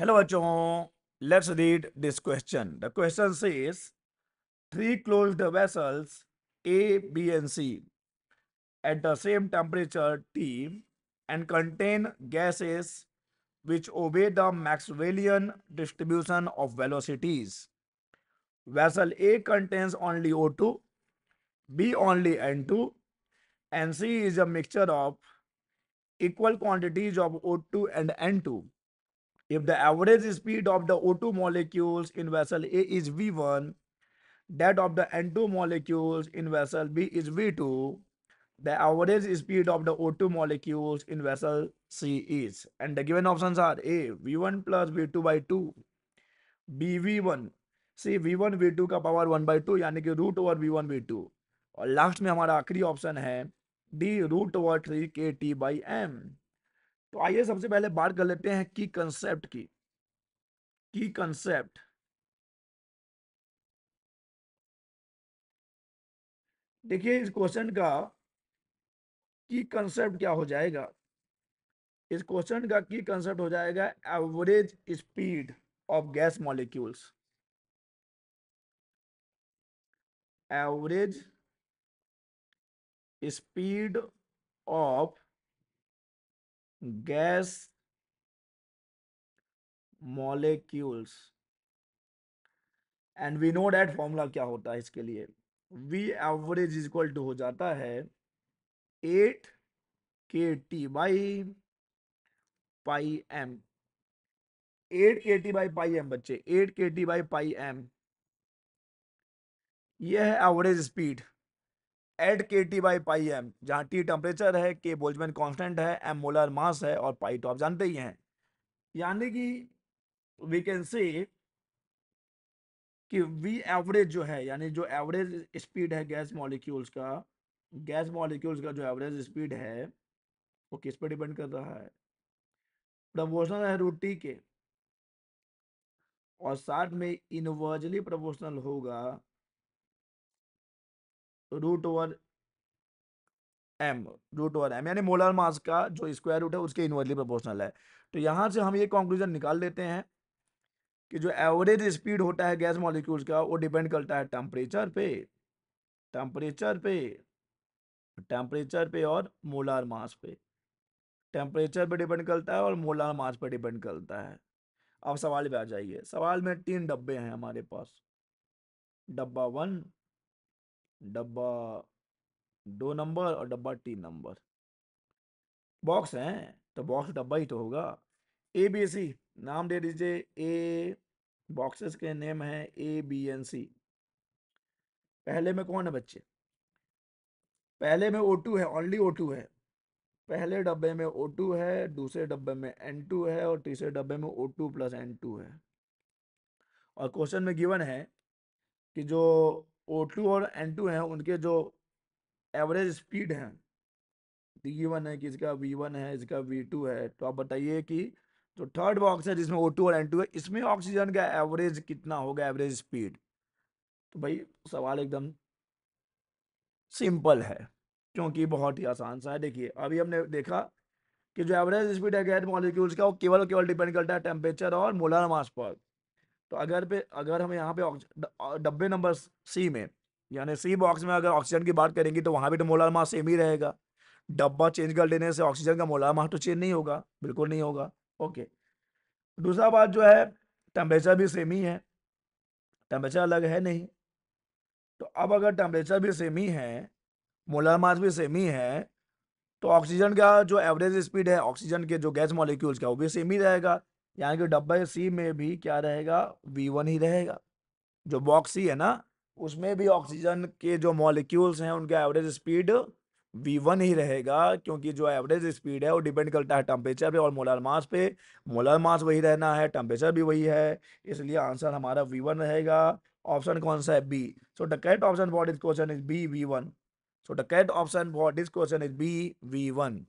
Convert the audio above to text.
Hello, John. Let's read this question. The question says three closed vessels A, B, and C at the same temperature T and contain gases which obey the Maxwellian distribution of velocities. Vessel A contains only O2, B only N2, and C is a mixture of equal quantities of O2 and N2. If the average speed of the O2 molecules in vessel A is V1, that of the N2 molecules in vessel B is V2, the average speed of the O2 molecules in vessel C is. And the given options are A, V1 plus V2 by 2, B, V1. See, V1, V2 ka power 1 by 2, yani ki root over V1, V2. और last में hamara akri option hai D root over 3kT by m. तो आइए सबसे पहले बात कर लेते हैं की कंसेप्ट की की कंसेप्ट देखिए इस क्वेश्चन का की कंसेप्ट क्या हो जाएगा इस क्वेश्चन का की कंसेप्ट हो जाएगा average speed of gas molecules average speed of gas molecules and we know that formula क्या होता है इसके लिए V average is equal to हो जाता है eight K T by pi M eight K T by pi M बच्चे eight K T by pi M यह है average speed eight K T by pi M जहाँ T temperature है K Boltzmann constant है M molar mass है और पाई तो आप जानते ही हैं यानी कि वी कैन से कि वी एवरेज जो है यानी जो एवरेज स्पीड है गैस मॉलिक्यूल्स का गैस मॉलिक्यूल्स का जो एवरेज स्पीड है वो किस पर डिपेंड कर रहा है प्रोपोर्शनल है रूट टी के और साथ में इनवर्जली प्रोपोर्शनल होगा root over M root over M यानी मोलर मास का जो स्क्वायर रूट है उसके इनवर्सली प्रोपोर्शनल है तो यहां से हम ये कंक्लूजन निकाल लेते हैं कि जो एवरेज स्पीड होता है गैस मॉलिक्यूल्स का वो डिपेंड करता है टेम्परेचर पे टेम्परेचर पे टेम्परेचर पे और मोलार मास पे टेम्परेचर पे डिपेंड करता है और मोलार मास पे डिपेंड करता है अब सवाल पे आ जाइए सवाल में तीन डब्बे हैं हमारे पास डब्बा वन डब्बा दो नंबर और डब्बा तीन नंबर बॉक्स हैं तो बॉक्स डब्बा ही तो होगा ए बी सी नाम दे दीजिए ए बॉक्सेस के नेम है ए बी एन सी पहले में कौन है बच्चे पहले में ओ टू है ओनली ओ टू है पहले डब्बे में ओ टू है दूसरे डब्बे में एन टू है और तीसरे डब्बे में O two plus N two है और क्वेश्चन में गिवन है कि जो ओ टू और एन टू हैं उनके जो एवरेज स्पीड हैं डी वन e है कि इसका वी वन है इसका वी टू है तो आप बताइए कि जो थर्ड बॉक्स है जिसमें ओ टू और एन टू है इसमें ऑक्सीजन का एवरेज कितना होगा एवरेज स्पीड तो भाई सवाल एकदम सिंपल है क्योंकि बहुत ही आसान सा है देखिए अभी हमने देखा कि जो एवरेज स्पीड है गैस मॉलिक्यूल्स का वो केवल केवल डिपेंड करता है टेम्परेचर और मोलर मास पर तो अगर पे अगर हम यहाँ पे डब्बे नंबर सी में यानी सी बॉक्स में अगर ऑक्सीजन की बात करेंगे तो वहाँ भी तो मोलार मास सेम ही रहेगा डब्बा चेंज कर लेने से ऑक्सीजन का मोलार मास तो चेंज नहीं होगा बिल्कुल नहीं होगा ओके दूसरा बात जो है टेम्परेचर भी सेम ही है टेम्परेचर अलग है नहीं तो अब अगर टेम्परेचर भी सेम ही है मोलार मास भी सेम ही है तो ऑक्सीजन का जो एवरेज स्पीड है ऑक्सीजन के जो गैस मॉलिक्यूल्स का वो भी सेम ही रहेगा यानी कि डब्बे सी में भी क्या रहेगा वी वन ही रहेगा जो बॉक्स ही है ना उसमें भी ऑक्सीजन के जो मॉलिक्यूल्स हैं उनका एवरेज स्पीड वी वन ही रहेगा क्योंकि जो एवरेज स्पीड है वो डिपेंड करता है टेम्परेचर पे और मोलर मास पे मोलर मास वही रहना है टेम्परेचर भी वही है इसलिए आंसर हमारा वी वन रहेगा ऑप्शन कौन सा है B so the correct option for this question is B V one so the correct option for this question is B V one